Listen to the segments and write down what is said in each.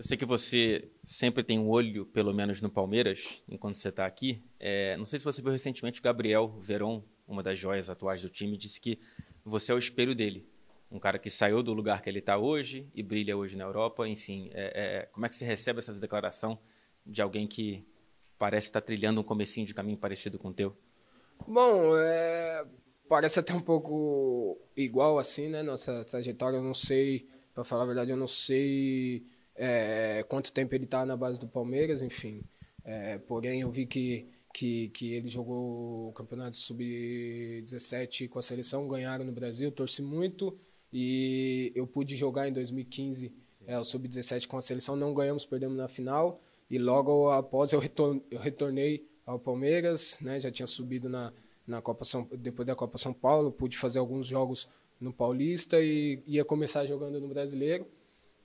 Eu sei que você sempre tem um olho, pelo menos no Palmeiras, enquanto você está aqui. É, não sei se você viu recentemente o Gabriel Veron, uma das joias atuais do time, disse que você é o espelho dele. Um cara que saiu do lugar que ele está hoje e brilha hoje na Europa. Enfim, é, é, como é que você recebe essa declaração de alguém que parece estar tá trilhando um comecinho de caminho parecido com o teu? Bom, é, parece até um pouco igual assim, né? Nossa trajetória, eu não sei, para falar a verdade, eu não sei é, é, quanto tempo ele está na base do Palmeiras, enfim. É, porém, eu vi que, que, que ele jogou o campeonato sub-17 com a seleção, ganharam no Brasil, torci muito e eu pude jogar em 2015 é, o sub-17 com a seleção, não ganhamos, perdemos na final e logo após eu, retor eu retornei ao Palmeiras, né, já tinha subido na, na Copa São, depois da Copa São Paulo, pude fazer alguns jogos no Paulista e ia começar jogando no Brasileiro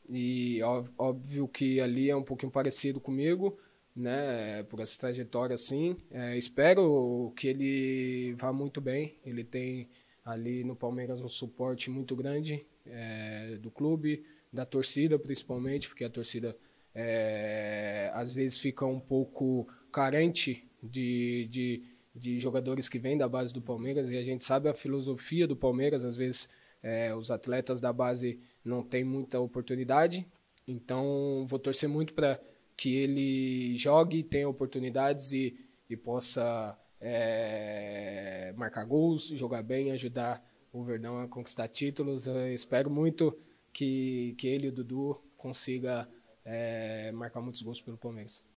e óbvio que ali é um pouquinho parecido comigo, né, por essa trajetória assim. É, espero que ele vá muito bem. Ele tem ali no Palmeiras um suporte muito grande é, do clube, da torcida principalmente, porque a torcida é, às vezes fica um pouco carente de, de, de jogadores que vêm da base do Palmeiras e a gente sabe a filosofia do Palmeiras, às vezes é, os atletas da base não tem muita oportunidade. Então, vou torcer muito para que ele jogue, tenha oportunidades e, e possa é, marcar gols, jogar bem, ajudar o Verdão a conquistar títulos. Eu espero muito que, que ele e o Dudu consiga é, marcar muitos gols pelo Palmeiras.